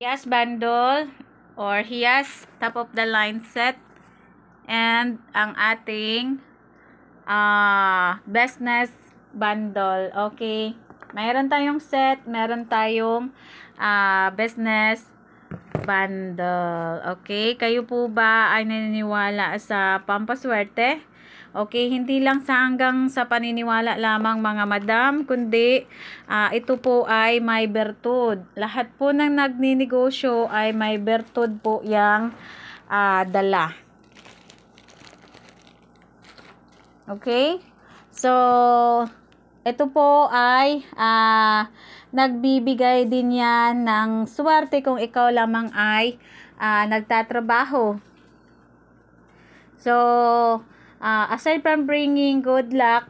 Hias bundle or Hias top of the line set and ang ating uh, business bundle. Okay. mayroon tayong set, mayroon tayong uh, business bundle. Okay, kayo po ba ay naniniwala sa pampaswerte? Okay, hindi lang sa hanggang sa paniniwala lamang mga madam, kundi uh, ito po ay may bertud. Lahat po ng nagninegosyo ay may bertud po yang uh, dala. Okay? So, ito po ay uh, nagbibigay din yan ng swerte kung ikaw lamang ay uh, nagtatrabaho. So, Uh, aside from bringing good luck,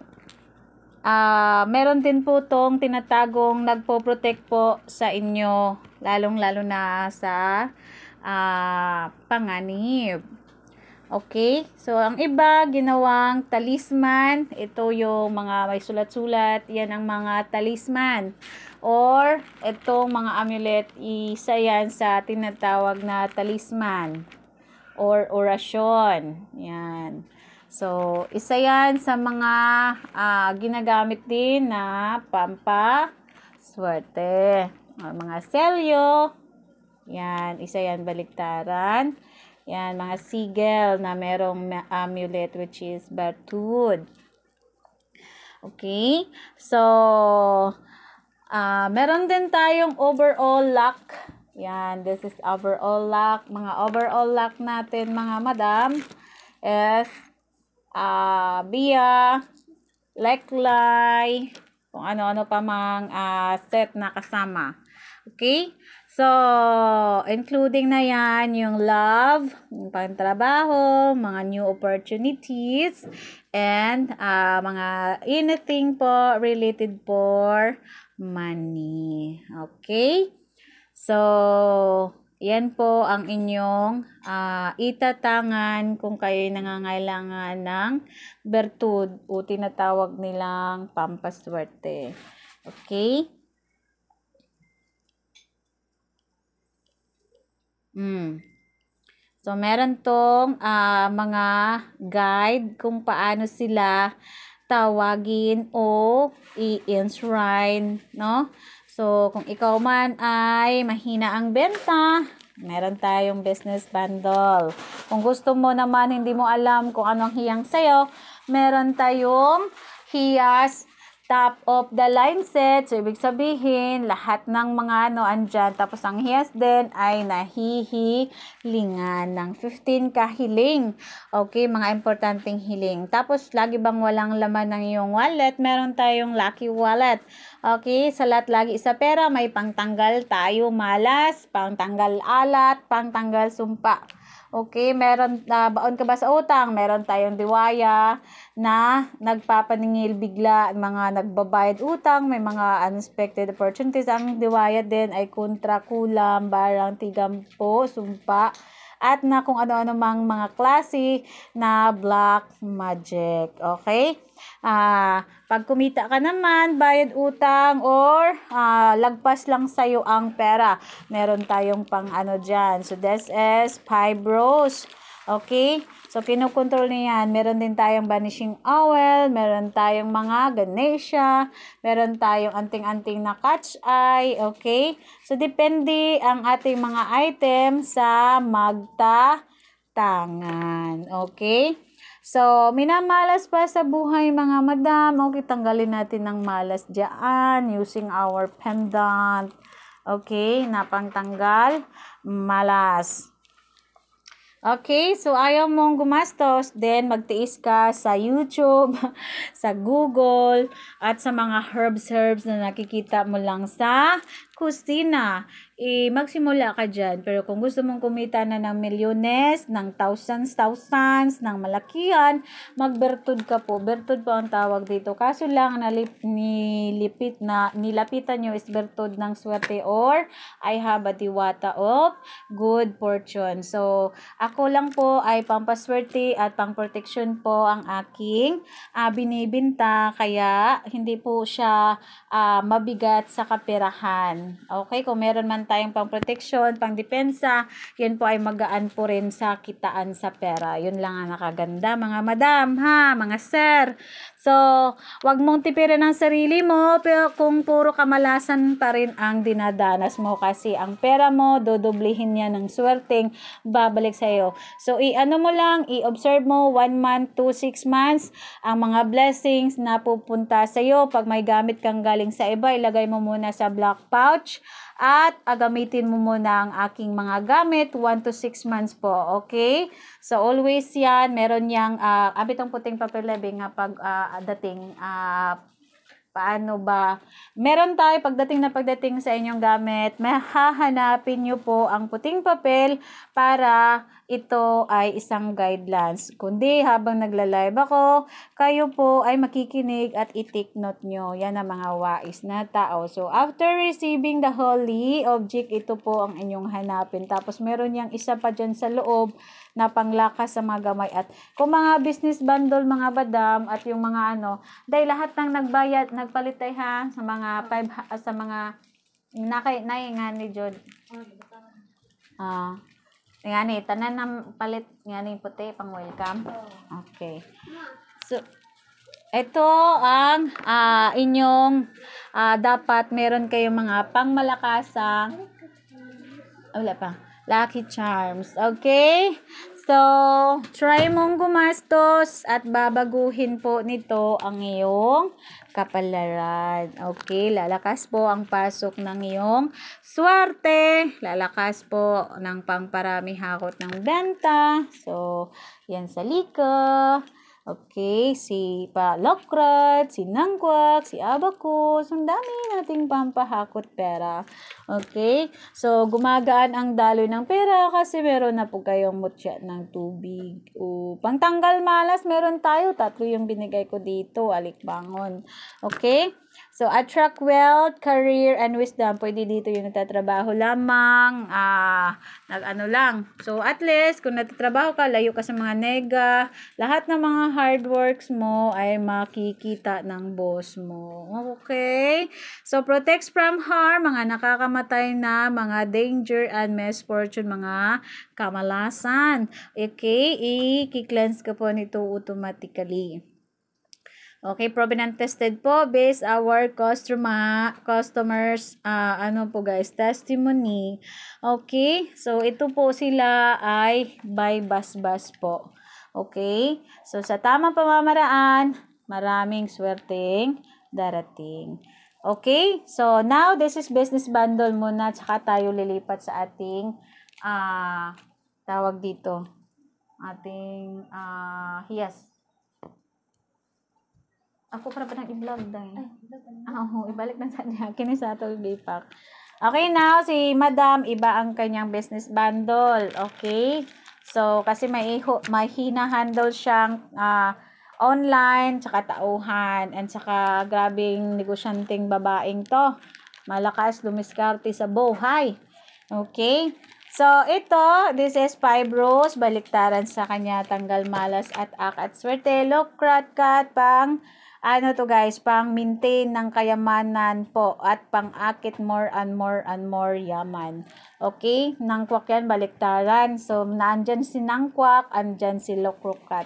uh, meron din po tong tinatagong nagpo-protect po sa inyo, lalong-lalo na sa uh, panganib. Okay? So, ang iba, ginawang talisman. Ito yung mga may sulat-sulat. Yan ang mga talisman. Or, itong mga amulet, isa yan sa tinatawag na talisman. Or orasyon. Yan. So, isa yan sa mga uh, ginagamit din na pampaswerte. swerte. O, mga selyo. Yan, isa yan baliktaran. Yan, mga sigel na merong amulet ah, which is bartud. Okay? So, uh, meron din tayong overall luck. Yan, this is overall luck. Mga overall luck natin, mga madam, is uh, Bia, Leklay, kung ano-ano pa mang uh, set na kasama. Okay? So, including na yan yung love, yung pangtrabaho, mga new opportunities, and uh, mga anything po related for money. Okay? So, yan po ang inyong uh, itatangan kung kayo nangangailangan ng bertud o tinatawag nilang pampaswerte. Okay? Mm. So, meron tong uh, mga guide kung paano sila tawagin o i-enshrine, no? So, kung ikaw man ay mahina ang benta, meron tayong business bundle. Kung gusto mo naman, hindi mo alam kung anong hiyang sa'yo, meron tayong hiyas top of the line set. So, ibig sabihin, lahat ng mga ano andyan. Tapos, ang hiyas din ay nahihilingan ng 15 kahiling. Okay, mga importanteng hiling. Tapos, lagi bang walang laman ng iyong wallet? Meron tayong lucky wallet. Okay, sa lagi isa pera, may pangtanggal tayo malas, pangtanggal alat, pangtanggal sumpa. Okay, meron na uh, baon ka ba sa utang? Meron tayong diwaya na nagpapaningil bigla mga nagbabayad utang, may mga unexpected opportunities. Ang diwaya din ay kontra, kulam, barang, tigampo, sumpa, at na kung ano-ano mang mga klase na black magic. Okay? Ah, pag kumita ka naman, bayad utang or ah, lagpas lang sa'yo ang pera. Meron tayong pang ano dyan. So, this is five rows. Okay? So, kinokontrol niya Meron din tayong vanishing owl. meron tayong mga ganesha, meron tayong anting-anting na catch eye, okay? So, depende ang ating mga item sa magtatangan, okay? So, minamalas pa sa buhay mga madam. Okay, tanggalin natin ng malas dyan using our pendant. Okay, napangtanggal, malas. Okay, so ayaw mong gumastos, then magtiis ka sa YouTube, sa Google, at sa mga herbs-herbs na nakikita mo lang sa kusina eh, magsimula ka dyan. Pero kung gusto mong kumita na ng milyones, ng thousands, thousands, ng malakihan, magbertud ka po. Bertud po ang tawag dito. Kaso lang, nalip, nilipit na, nilapitan nyo is bertud ng swerte or I have a diwata of good fortune. So, ako lang po ay pampaswerte at pangprotection po ang aking uh, binibinta. Kaya, hindi po siya uh, mabigat sa kaperahan. Okay? Kung meron man tayong pangproteksyon, pangdepensa, yan po ay magaan po rin sa kitaan sa pera. Yun lang ang nakaganda mga madam, ha, mga sir. So, wag mong tipirin ang sarili mo, pero kung puro kamalasan pa rin ang dinadanas mo kasi ang pera mo, dodoblihin niya ng swerteng babalik sa iyo. So, i-ano mo lang, i-observe mo 1 month to 6 months ang mga blessings na pupunta sa iyo. Pag may gamit kang galing sa iba, ilagay mo muna sa black pouch at agamitin mo muna ang aking mga gamit 1 to 6 months po. Okay? So always yan, meron yang uh, ah, abit ang puting papel labing nga pag uh, dating uh, paano ba? Meron tayo pagdating na pagdating sa inyong gamit, mahahanapin nyo po ang puting papel para ito ay isang guidelines. Kundi habang nagla-live ako, kayo po ay makikinig at i-take note nyo. Yan ang mga wais na tao. So, after receiving the holy object, ito po ang inyong hanapin. Tapos, meron yang isa pa dyan sa loob na panglakas sa mga gamay. At kung mga business bundle, mga badam, at yung mga ano, dahil lahat ng nagbayad, nagpalit ay ha, sa mga five, sa mga nakay, naingan ni Jod. Ah, uh, nga ni, tanan ng palit nga ni puti pang welcome. Okay. So, ito ang uh, inyong uh, dapat meron kayong mga pangmalakasang wala pa. Lucky Charms. Okay? So, try mong gumastos at babaguhin po nito ang iyong kapalaran. Okay, lalakas po ang pasok ng iyong swerte. Lalakas po ng pangparami hakot ng benta. So, yan sa likod. Okay, si Palokrat, si Nangkwak, si Abacus. Ang dami nating pampahakot pera. Okay? So, gumagaan ang daloy ng pera kasi meron na po kayong mutya ng tubig. O, pangtanggal malas, meron tayo. Tatlo yung binigay ko dito. Alikbangon. Okay? So, a attract wealth, career, and wisdom. Pwede dito yung nagtatrabaho lamang, ah, nag-ano lang. So, at least, kung nagtatrabaho ka, layo ka sa mga nega, lahat ng mga hard works mo ay makikita ng boss mo. Okay? So, protects from harm, mga nakakamatay na, mga danger and misfortune, mga kamalasan. Okay? I-cleanse ka po nito automatically. Okay, provenant tested po based our customer customers uh, ano po guys, testimony. Okay? So ito po sila ay by bus bus po. Okay? So sa tamang pamamaraan, maraming swerteng darating. Okay? So now this is business bundle muna tsaka tayo lilipat sa ating uh, tawag dito. Ating uh, yes ako para pa nang i-vlog dahil. Eh. Ay, vlog ah, Oo, ibalik na sa niya. Kini sa ato gipak. Okay now, si Madam, iba ang kanyang business bundle. Okay? So, kasi may, may hinahandle siyang uh, online, tsaka tauhan, and tsaka grabing negosyanteng babaeng to. Malakas, lumiskarte sa buhay. Okay? So, ito, this is fibrose, baliktaran sa kanya, tanggal malas at ak at swerte, lokrat cut, pang ano to guys, pang maintain ng kayamanan po at pang akit more and more and more yaman. Okay, nangkwak yan, baliktaran. So, nandyan si nangkwak, andyan si lokrokat.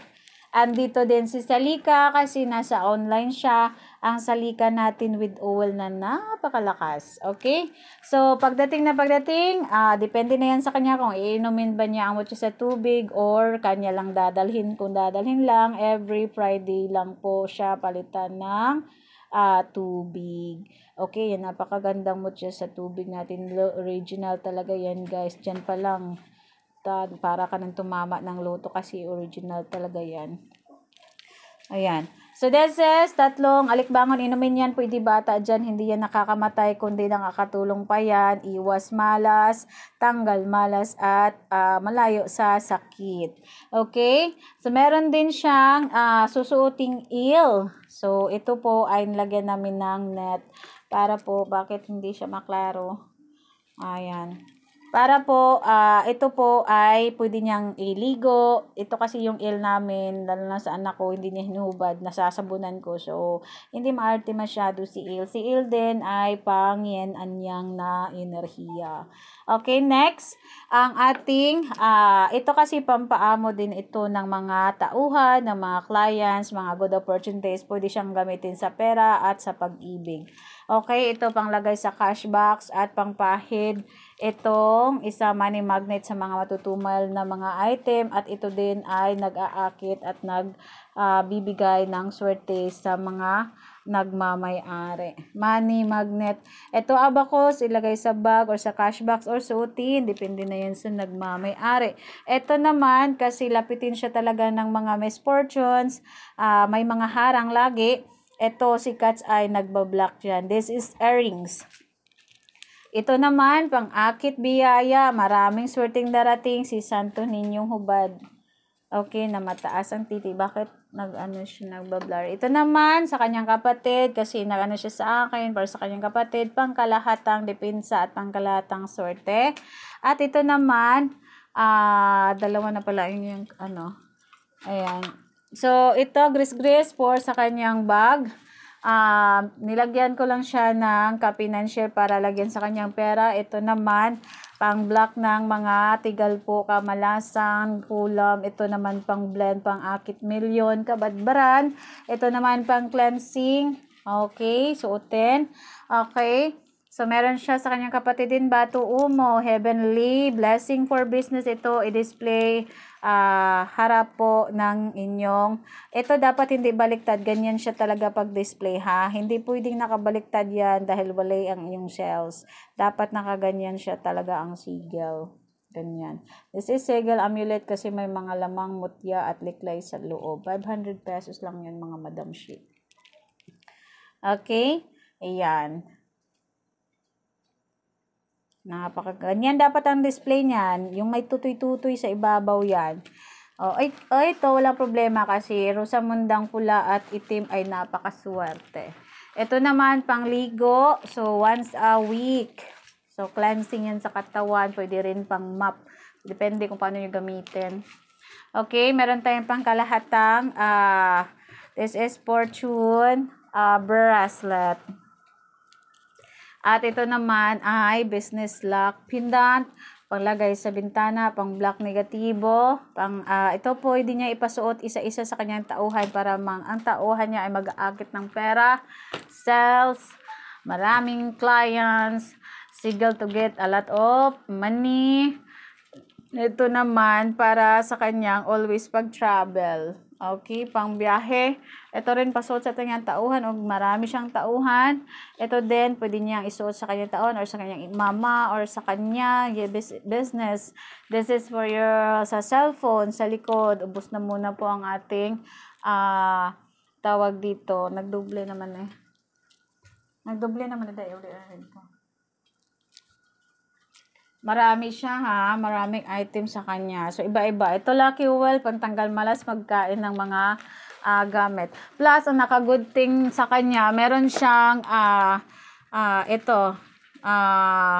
Andito din si Salika kasi nasa online siya. Ang Salika natin with oil na napakalakas. Okay? So, pagdating na pagdating, uh, depende na yan sa kanya kung iinumin ba niya ang mucho sa tubig or kanya lang dadalhin. Kung dadalhin lang, every Friday lang po siya palitan ng uh, tubig. Okay, yan napakagandang mucho sa tubig natin. Original talaga yan guys. Diyan pa lang basta para ka nang tumama ng luto kasi original talaga yan. Ayan. So this is tatlong alikbangon. Inumin yan po pwede bata dyan. Hindi yan nakakamatay kundi nakakatulong pa yan. Iwas malas, tanggal malas at uh, malayo sa sakit. Okay? So meron din siyang uh, susuoting il. So ito po ay nilagyan namin ng net para po bakit hindi siya maklaro. Ayan. Para po, uh, ito po ay pwede niyang iligo. Ito kasi yung il namin, lalo na sa anak ko, hindi niya hinubad, nasasabunan ko. So, hindi maarte masyado si il. Si il din ay pang anyang na enerhiya. Okay, next. Ang ating, uh, ito kasi pampaamo din ito ng mga tauhan, ng mga clients, mga good opportunities. Pwede siyang gamitin sa pera at sa pag-ibig. Okay, ito panglagay sa cash box at pangpahid itong isa money magnet sa mga matutumal na mga item at ito din ay nag-aakit at nagbibigay ah, uh, ng swerte sa mga nagmamayari. Money magnet. Ito abacus, ilagay sa bag or sa cash box or suotin. Depende na yan sa nagmamayari. Ito naman, kasi lapitin siya talaga ng mga misfortunes. Uh, may mga harang lagi. Ito, si Katz ay nagbablock yan. This is earrings. Ito naman, pang-akit biyaya, maraming swerteng darating si Santo Ninyong Hubad. Okay, na mataas ang titi. Bakit nag-ano siya, nagbablar? Ito naman, sa kanyang kapatid, kasi nag-ano siya sa akin, para sa kanyang kapatid, pangkalahatang depensa at pangkalahatang swerte. At ito naman, ah, uh, dalawa na pala yung, yung ano, ayan. So, ito, gris-gris for sa kanyang bag. Uh, nilagyan ko lang siya ng kapinansyer para lagyan sa kanyang pera. Ito naman, pang black ng mga tigal tigalpo, kamalasan, kulam. Ito naman pang blend, pang akit milyon, kabadbaran. Ito naman pang cleansing. Okay, suotin. Okay. So, meron siya sa kanyang kapatid din, Batu Umo, Heavenly, Blessing for Business. Ito, i-display uh, harap po ng inyong, ito dapat hindi baliktad. Ganyan siya talaga pag-display ha. Hindi pwedeng nakabaliktad yan dahil wala ang inyong shells. Dapat nakaganyan siya talaga ang sigil. Ganyan. This is segel amulet kasi may mga lamang mutya at liklay sa loob. 500 pesos lang yun mga madam sheet. Okay? Ayan. Napakaganyan dapat ang display niyan. Yung may tutoy-tutoy sa ibabaw yan. oh, ay, oh, ito, wala problema kasi rosamundang pula at itim ay napakaswerte. Ito naman, pangligo. So, once a week. So, cleansing yan sa katawan. Pwede rin pang map. Depende kung paano nyo gamitin. Okay, meron tayong pangkalahatang. Uh, this is fortune uh, bracelet. At ito naman ay business lock pendant, panglagay sa bintana, pang block negatibo, pang uh, ito po niya ipasuot isa-isa sa kanyang tauhan para mang ang tauhan niya ay mag-aakit ng pera, sales, maraming clients, single to get a lot of money. Ito naman para sa kanyang always pag-travel. Okay, pang biyahe. Ito rin pasuot sa kanyang tauhan o marami siyang tauhan. Ito din, pwede niyang isuot sa kanyang taon or sa kanyang mama or sa kanya business. This is for your sa cellphone, sa likod. Ubus na muna po ang ating uh, tawag dito. Nagdoble naman eh. Nagdoble naman na dahil. Ulit, Marami siya ha, maraming item sa kanya. So iba-iba. Ito Lucky Well, pantanggal malas magkain ng mga uh, gamit. Plus, ang naka-good thing sa kanya, meron siyang uh, uh, ito, uh,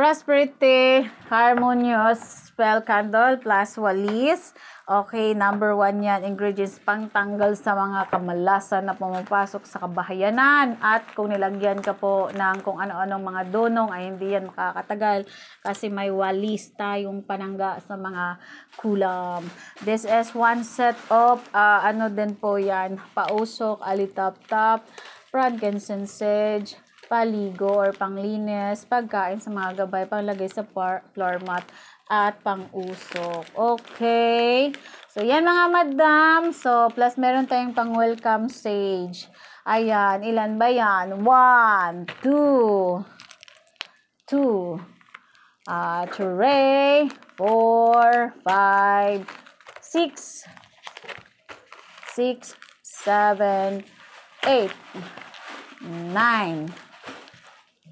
Prosperity, harmonious, spell candle, plus walis. Okay, number one yan, ingredients pang tanggal sa mga kamalasan na pumapasok sa kabahayanan. At kung nilagyan ka po ng kung ano-anong mga donong, ay hindi yan makakatagal kasi may walis tayong panangga sa mga kulam. This is one set of, uh, ano din po yan, pausok, alitap-tap, frankincense, sage, paligo or panglinis, pagkain sa mga gabay, panglagay sa floor mat, at pang-usok. Okay. So, yan mga madam. So, plus meron tayong pang-welcome stage. Ayan. Ilan ba yan? One, two, two, uh, ah, three, four, five, six, six, seven, eight, nine,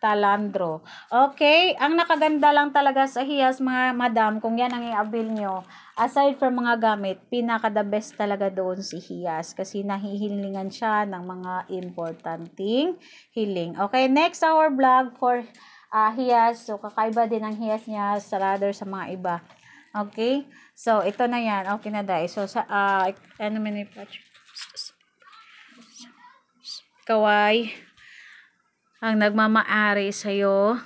talandro. Okay, ang nakaganda lang talaga sa hiyas mga madam, kung yan ang i-avail nyo, aside from mga gamit, pinaka the best talaga doon si hiyas kasi nahihilingan siya ng mga importanting healing. Okay, next our vlog for uh, ah, hiyas. So, kakaiba din ang hiyas niya sa rather sa mga iba. Okay? So, ito na yan. Okay na dahil. So, sa, uh, ano man yung patch? ang nagmamaari sa'yo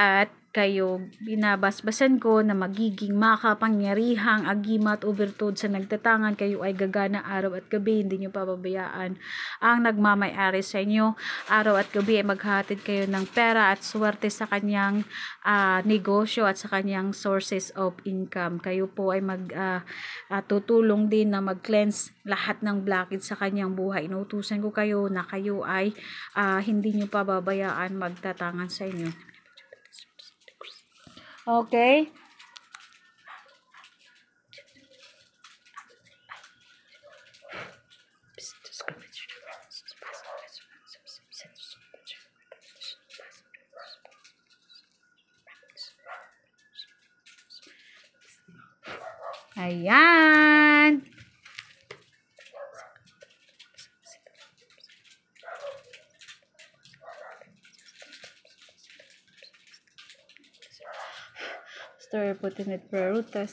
at kayo binabasbasan ko na magiging makapangyarihang agimat o bertod sa nagtatangan kayo ay gagana araw at gabi hindi nyo pababayaan ang nagmamayari sa inyo araw at gabi ay maghatid kayo ng pera at swerte sa kanyang uh, negosyo at sa kanyang sources of income kayo po ay mag uh, uh, tutulong din na mag-cleanse lahat ng blockage sa kanyang buhay inutusan ko kayo na kayo ay uh, hindi nyo pababayaan magtatangan sa inyo Okay. Ayan. putinit prarutas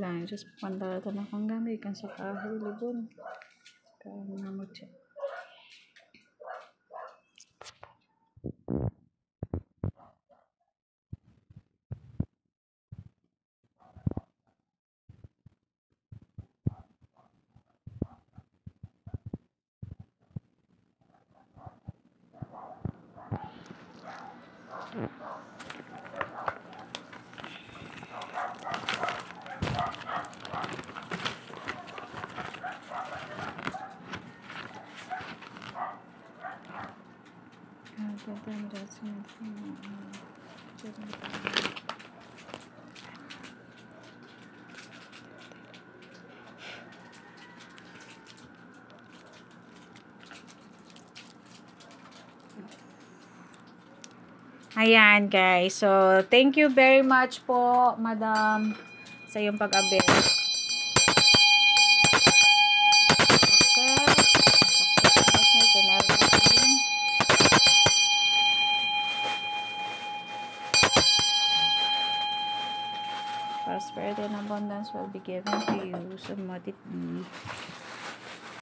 lang just pandara tanakang gamay kan sa kahulibon kaon na mo siya Ayan, guys. So, thank you very much po, Madam, sa iyong pag-abit. be given to you. Somewhat it be.